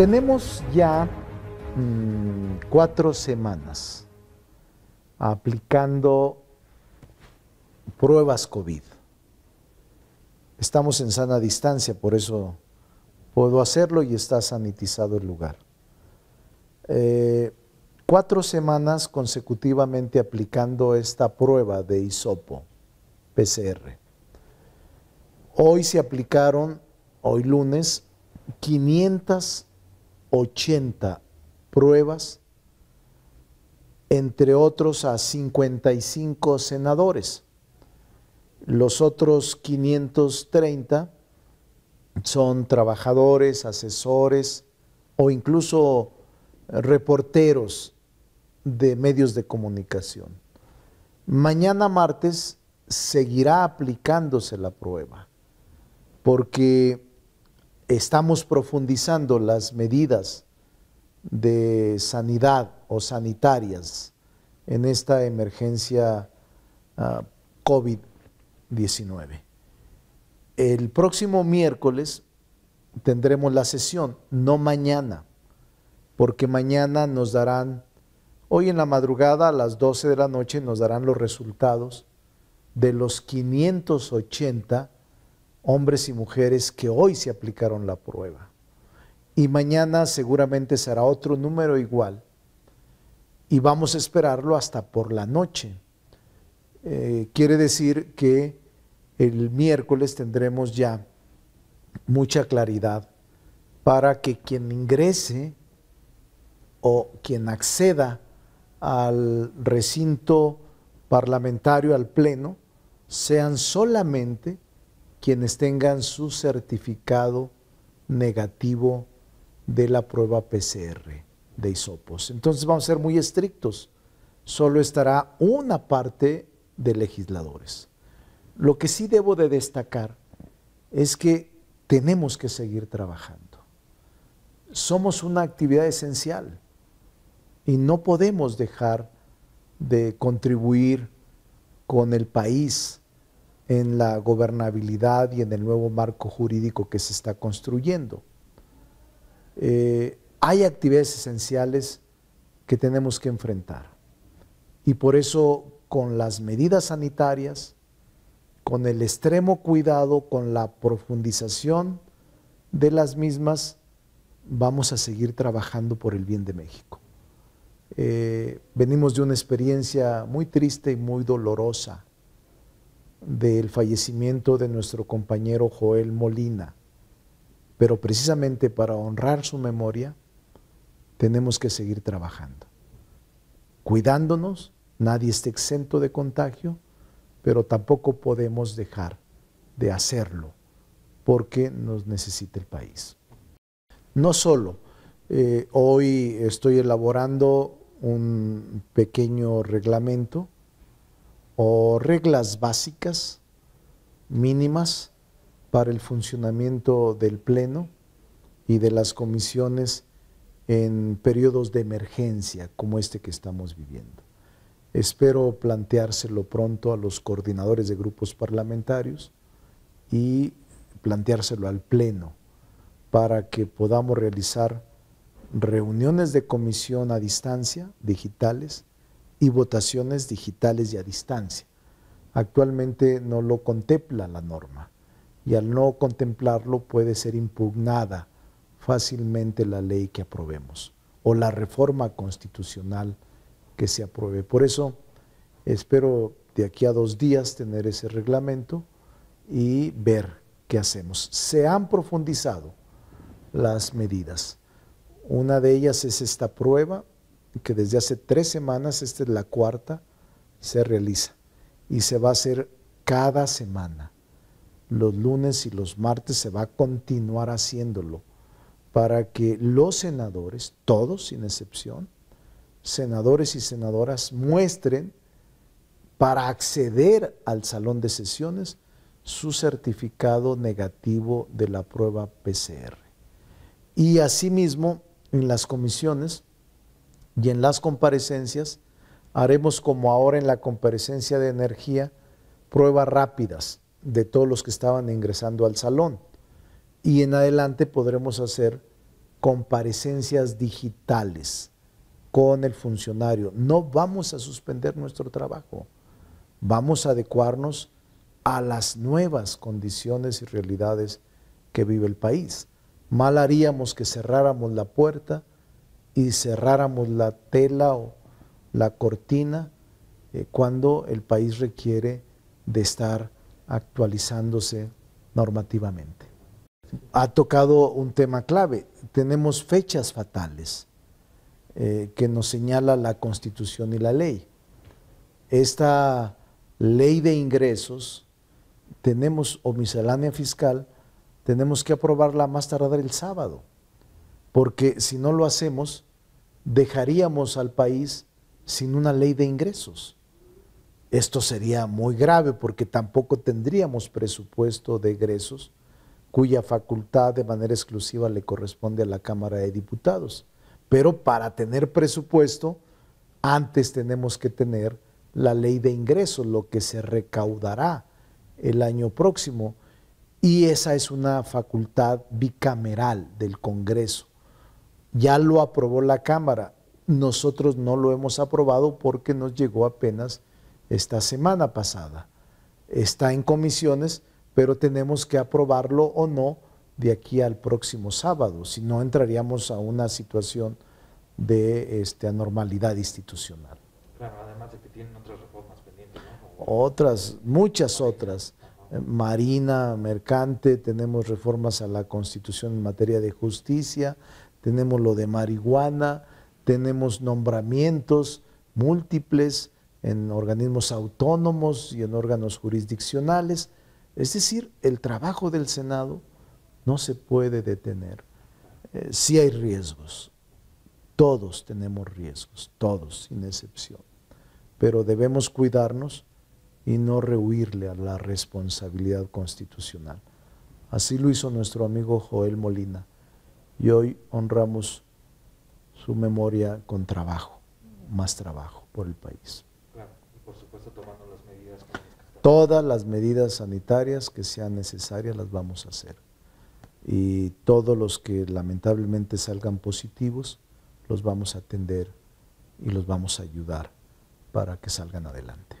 Tenemos ya mm, cuatro semanas aplicando pruebas COVID. Estamos en sana distancia, por eso puedo hacerlo y está sanitizado el lugar. Eh, cuatro semanas consecutivamente aplicando esta prueba de isopo PCR. Hoy se aplicaron, hoy lunes, 500 80 pruebas, entre otros a 55 senadores. Los otros 530 son trabajadores, asesores o incluso eh, reporteros de medios de comunicación. Mañana martes seguirá aplicándose la prueba, porque estamos profundizando las medidas de sanidad o sanitarias en esta emergencia ah, COVID-19. El próximo miércoles tendremos la sesión, no mañana, porque mañana nos darán, hoy en la madrugada a las 12 de la noche nos darán los resultados de los 580 hombres y mujeres que hoy se aplicaron la prueba. Y mañana seguramente será otro número igual. Y vamos a esperarlo hasta por la noche. Eh, quiere decir que el miércoles tendremos ya mucha claridad para que quien ingrese o quien acceda al recinto parlamentario, al pleno, sean solamente quienes tengan su certificado negativo de la prueba PCR de isopos. Entonces vamos a ser muy estrictos. Solo estará una parte de legisladores. Lo que sí debo de destacar es que tenemos que seguir trabajando. Somos una actividad esencial y no podemos dejar de contribuir con el país en la gobernabilidad y en el nuevo marco jurídico que se está construyendo. Eh, hay actividades esenciales que tenemos que enfrentar. Y por eso con las medidas sanitarias, con el extremo cuidado, con la profundización de las mismas, vamos a seguir trabajando por el bien de México. Eh, venimos de una experiencia muy triste y muy dolorosa del fallecimiento de nuestro compañero Joel Molina, pero precisamente para honrar su memoria tenemos que seguir trabajando, cuidándonos, nadie está exento de contagio, pero tampoco podemos dejar de hacerlo porque nos necesita el país. No solo, eh, hoy estoy elaborando un pequeño reglamento o reglas básicas mínimas para el funcionamiento del Pleno y de las comisiones en periodos de emergencia como este que estamos viviendo. Espero planteárselo pronto a los coordinadores de grupos parlamentarios y planteárselo al Pleno para que podamos realizar reuniones de comisión a distancia, digitales, y votaciones digitales y a distancia. Actualmente no lo contempla la norma y al no contemplarlo puede ser impugnada fácilmente la ley que aprobemos o la reforma constitucional que se apruebe. Por eso espero de aquí a dos días tener ese reglamento y ver qué hacemos. Se han profundizado las medidas. Una de ellas es esta prueba que desde hace tres semanas, esta es la cuarta, se realiza y se va a hacer cada semana. Los lunes y los martes se va a continuar haciéndolo para que los senadores, todos sin excepción, senadores y senadoras, muestren para acceder al salón de sesiones su certificado negativo de la prueba PCR. Y asimismo, en las comisiones, y en las comparecencias haremos como ahora en la comparecencia de energía, pruebas rápidas de todos los que estaban ingresando al salón. Y en adelante podremos hacer comparecencias digitales con el funcionario. No vamos a suspender nuestro trabajo, vamos a adecuarnos a las nuevas condiciones y realidades que vive el país. Mal haríamos que cerráramos la puerta y cerráramos la tela o la cortina eh, cuando el país requiere de estar actualizándose normativamente. Ha tocado un tema clave. Tenemos fechas fatales eh, que nos señala la Constitución y la ley. Esta ley de ingresos, tenemos o fiscal, tenemos que aprobarla más tardar el sábado porque si no lo hacemos, dejaríamos al país sin una ley de ingresos. Esto sería muy grave porque tampoco tendríamos presupuesto de egresos cuya facultad de manera exclusiva le corresponde a la Cámara de Diputados. Pero para tener presupuesto, antes tenemos que tener la ley de ingresos, lo que se recaudará el año próximo. Y esa es una facultad bicameral del Congreso ya lo aprobó la Cámara. Nosotros no lo hemos aprobado porque nos llegó apenas esta semana pasada. Está en comisiones, pero tenemos que aprobarlo o no de aquí al próximo sábado, si no entraríamos a una situación de este, anormalidad institucional. Claro, además de que tienen otras reformas pendientes. Otras, muchas otras. Marina, mercante, tenemos reformas a la Constitución en materia de justicia, tenemos lo de marihuana, tenemos nombramientos múltiples en organismos autónomos y en órganos jurisdiccionales. Es decir, el trabajo del Senado no se puede detener. si eh, sí hay riesgos, todos tenemos riesgos, todos, sin excepción, pero debemos cuidarnos y no rehuirle a la responsabilidad constitucional. Así lo hizo nuestro amigo Joel Molina y hoy honramos su memoria con trabajo, más trabajo por el país. y por supuesto tomando las medidas. Todas las medidas sanitarias que sean necesarias las vamos a hacer. Y todos los que lamentablemente salgan positivos, los vamos a atender y los vamos a ayudar para que salgan adelante.